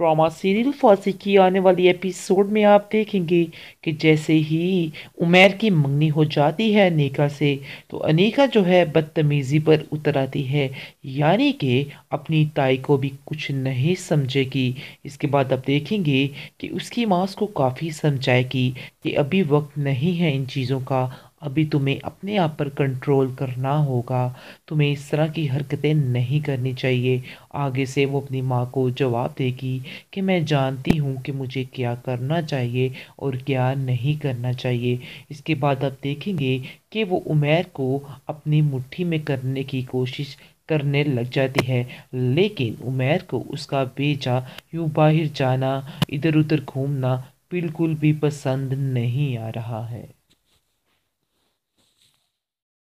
drama serial फांसी की आने वाली एपिसोड में आप देखेंगे कि जैसे ही उमेर की मंगनी हो जाती है अनेका से तो अनीका जो है बदतमीज़ी पर उतर आती है यानी कि अपनी ताई को भी कुछ नहीं समझेगी इसके बाद आप देखेंगे कि उसकी माँ उसको काफ़ी समझाएगी कि अभी वक्त नहीं है इन चीज़ों का अभी तुम्हें अपने आप पर कंट्रोल करना होगा तुम्हें इस तरह की हरकतें नहीं करनी चाहिए आगे से वो अपनी माँ को जवाब देगी कि मैं जानती हूँ कि मुझे क्या करना चाहिए और क्या नहीं करना चाहिए इसके बाद आप देखेंगे कि वो उमेर को अपनी मुट्ठी में करने की कोशिश करने लग जाती है लेकिन उमेर को उसका बेचा यूँ बाहर जाना इधर उधर घूमना बिल्कुल भी पसंद नहीं आ रहा है